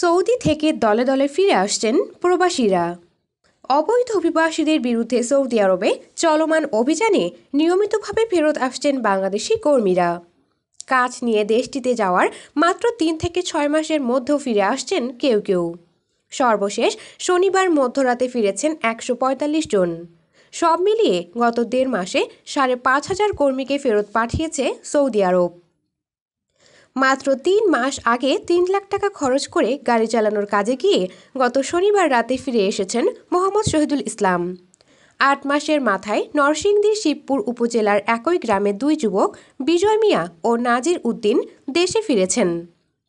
Saudi থেকে দলে দলে ফিরে আসছেন প্রবাসীরা অবৈধ অভিবাসীদের বিরুদ্ধে সৌদি আরবে চলমান অভিযানে নিয়মিতভাবে ফেরত আসছেন বাংলাদেশি কর্মীরা কাজ নিয়ে দেশটিতে যাওয়ার মাত্র তিন থেকে ছয় মাসের মধ্যেও ফিরে আসছেন কেউ কেউ সর্বশেষ শনিবার মধ্যরাতে ফিরেছেন একশো জন সব মিলিয়ে গত দেড় মাসে সাড়ে পাঁচ হাজার কর্মীকে ফেরত পাঠিয়েছে সৌদি আরব মাত্র তিন মাস আগে তিন লাখ টাকা খরচ করে গাড়ি চালানোর কাজে গিয়ে গত শনিবার রাতে ফিরে এসেছেন মোহাম্মদ শহীদুল ইসলাম আট মাসের মাথায় নরসিংদীর শিবপুর উপজেলার একই গ্রামে দুই যুবক বিজয় মিয়া ও নাজির উদ্দিন দেশে ফিরেছেন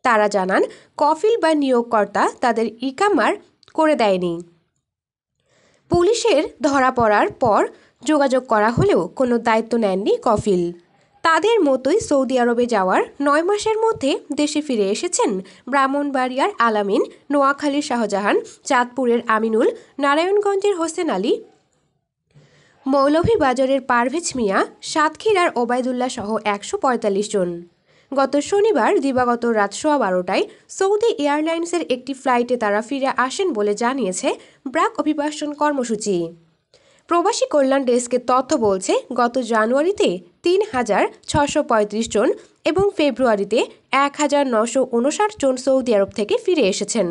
তারা জানান কফিল বা নিয়োগকর্তা তাদের ইকামার করে দেয়নি পুলিশের ধরা পড়ার পর যোগাযোগ করা হলেও কোনো দায়িত্ব নেননি কফিল তাদের মতোই সৌদি আরবে যাওয়ার নয় মাসের মধ্যে দেশে ফিরে এসেছেন ব্রাহ্মণবাড়িয়ার আলামিন নোয়াখালীর শাহজাহান চাঁদপুরের আমিনুল নারায়ণগঞ্জের হোসেন আলী মৌলভীবাজারের পারভেজ মিয়া সাতক্ষীরার ওবায়দুল্লাহ সহ একশো জন গত শনিবার দিবাগত রাত সোয়া বারোটায় সৌদি এয়ারলাইন্সের একটি ফ্লাইটে তারা ফিরে আসেন বলে জানিয়েছে ব্রাক অভিবাসন কর্মসূচি প্রবাসী কল্যাণ ডেস্কের তথ্য বলছে গত জানুয়ারিতে তিন হাজার ছশো পঁয়ত্রিশ জন এবং ফেব্রুয়ারিতে এক হাজার নশো উনষাট জন সৌদি আরব থেকে ফিরে এসেছেন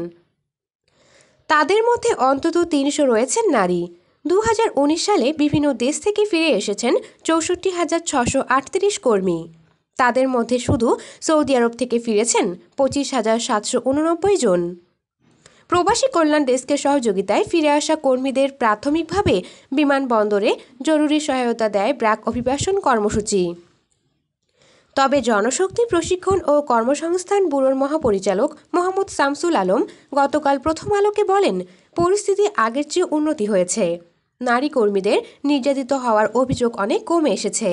তাদের মধ্যে অন্তত তিনশো রয়েছেন নারী দু সালে বিভিন্ন দেশ থেকে ফিরে এসেছেন চৌষট্টি হাজার ছশো আটত্রিশ কর্মী তাদের মধ্যে শুধু সৌদি আরব থেকে ফিরেছেন পঁচিশ হাজার সাতশো উননব্বই জন প্রবাসী কল্যাণ ডেস্কের সহযোগিতায় ফিরে আসা কর্মীদের প্রাথমিকভাবে বিমানবন্দরে জরুরি সহায়তা দেয় ব্র্যাক অভিবাসন কর্মসূচি তবে জনশক্তি প্রশিক্ষণ ও কর্মসংস্থান ব্যুরোর মহাপরিচালক মোহাম্মদ শামসুল আলম গতকাল প্রথম আলোকে বলেন পরিস্থিতি আগের চেয়ে উন্নতি হয়েছে নারী কর্মীদের নির্যাতিত হওয়ার অভিযোগ অনেক কমে এসেছে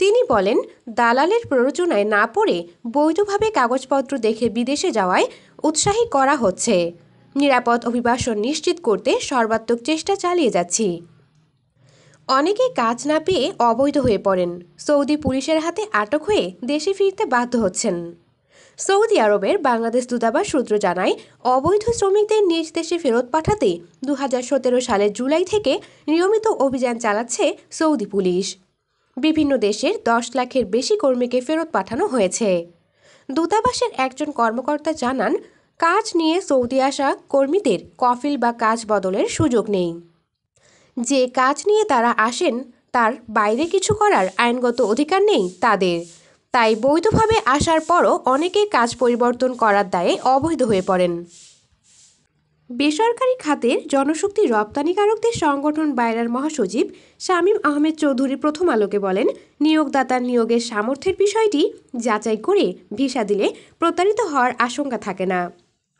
তিনি বলেন দালালের প্ররোচনায় না পড়ে বৈধভাবে কাগজপত্র দেখে বিদেশে যাওয়ায় উৎসাহী করা হচ্ছে নিরাপদ অভিবাসন নিশ্চিত করতে সর্বাত্মক চেষ্টা চালিয়ে যাচ্ছি অনেকে কাজ না পেয়ে অবৈধ হয়ে পড়েন সৌদি পুলিশের হাতে আটক হয়ে দেশে ফিরতে বাধ্য হচ্ছেন সৌদি আরবের বাংলাদেশ দূতাবাস সূত্র জানায় অবৈধ শ্রমিকদের নিজ দেশে ফেরত পাঠাতে দু সালের জুলাই থেকে নিয়মিত অভিযান চালাচ্ছে সৌদি পুলিশ বিভিন্ন দেশের দশ লাখের বেশি কর্মীকে ফেরত পাঠানো হয়েছে দূতাবাসের একজন কর্মকর্তা জানান কাজ নিয়ে সৌদি আসা কর্মীদের কফিল বা কাজ বদলের সুযোগ নেই যে কাজ নিয়ে তারা আসেন তার বাইরে কিছু করার আইনগত অধিকার নেই তাদের তাই বৈধভাবে আসার পরও অনেকেই কাজ পরিবর্তন করার দায়ে অবৈধ হয়ে পড়েন বেসরকারি খাতের জনশক্তি রপ্তানিকারকদের সংগঠন বায়রার মহাসচিব শামীম আহমেদ চৌধুরী প্রথম আলোকে বলেন নিয়োগদাতার নিয়োগের সামর্থ্যের বিষয়টি যাচাই করে ভিসা দিলে প্রতারিত হওয়ার আশঙ্কা থাকে না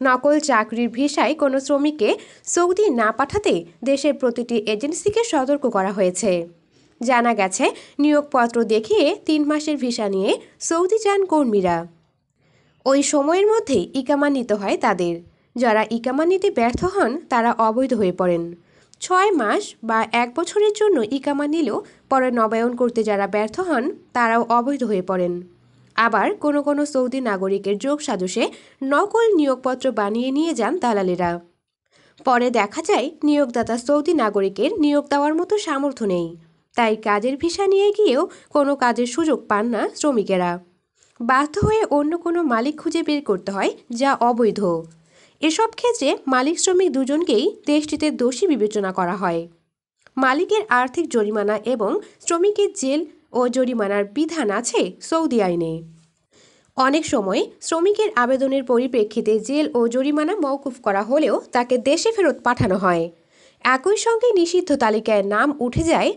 নকল চাকরির ভিসায় কোনো শ্রমিককে সৌদি না পাঠাতে দেশের প্রতিটি এজেন্সিকে সতর্ক করা হয়েছে জানা গেছে নিয়োগপত্র দেখিয়ে তিন মাসের ভিসা নিয়ে সৌদি যান কর্মীরা ওই সময়ের মধ্যেই ইকামান নিতে হয় তাদের যারা ইকামা নিতে ব্যর্থ হন তারা অবৈধ হয়ে পড়েন ছয় মাস বা এক বছরের জন্য ইকামা নিলেও পরে নবায়ন করতে যারা ব্যর্থ হন তারাও অবৈধ হয়ে পড়েন আবার কোনো কোনো সৌদি নাগরিকের যোগ সাজসে নকল নিয়োগপত্র বানিয়ে নিয়ে যান দালালেরা পরে দেখা যায় নিয়োগদাতা সৌদি নাগরিকের নিয়োগ দেওয়ার মতো সামর্থ্য নেই তাই কাজের ভিসা নিয়ে গিয়েও কোনো কাজের সুযোগ পান না শ্রমিকেরা বাধ্য হয়ে অন্য কোনো মালিক খুঁজে বের করতে হয় যা অবৈধ এসব ক্ষেত্রে মালিক শ্রমিক দুজনকেই দেশটিতে দোষী বিবেচনা করা হয় মালিকের আর্থিক জরিমানা এবং শ্রমিকের জেল ও জরিমানার বিধান আছে সৌদি আইনে অনেক সময় শ্রমিকের আবেদনের পরিপ্রেক্ষিতে জেল ও জরিমানা মওকুফ করা হলেও তাকে দেশে ফেরত পাঠানো হয় একই সঙ্গে নিষিদ্ধ তালিকায় নাম উঠে যায়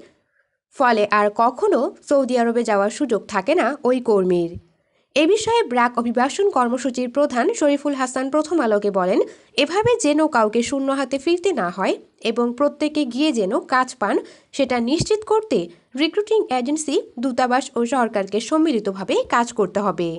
ফলে আর কখনও সৌদি আরবে যাওয়ার সুযোগ থাকে না ওই কর্মীর এ বিষয়ে ব্র্যাক অভিবাসন কর্মসূচির প্রধান শরীফুল হাসান প্রথম আলোকে বলেন এভাবে যেন কাউকে শূন্য হাতে ফিরতে না হয় এবং প্রত্যেকে গিয়ে যেন কাজ পান সেটা নিশ্চিত করতে রিক্রুটিং এজেন্সি দূতাবাস ও সরকারকে সম্মিলিতভাবে কাজ করতে হবে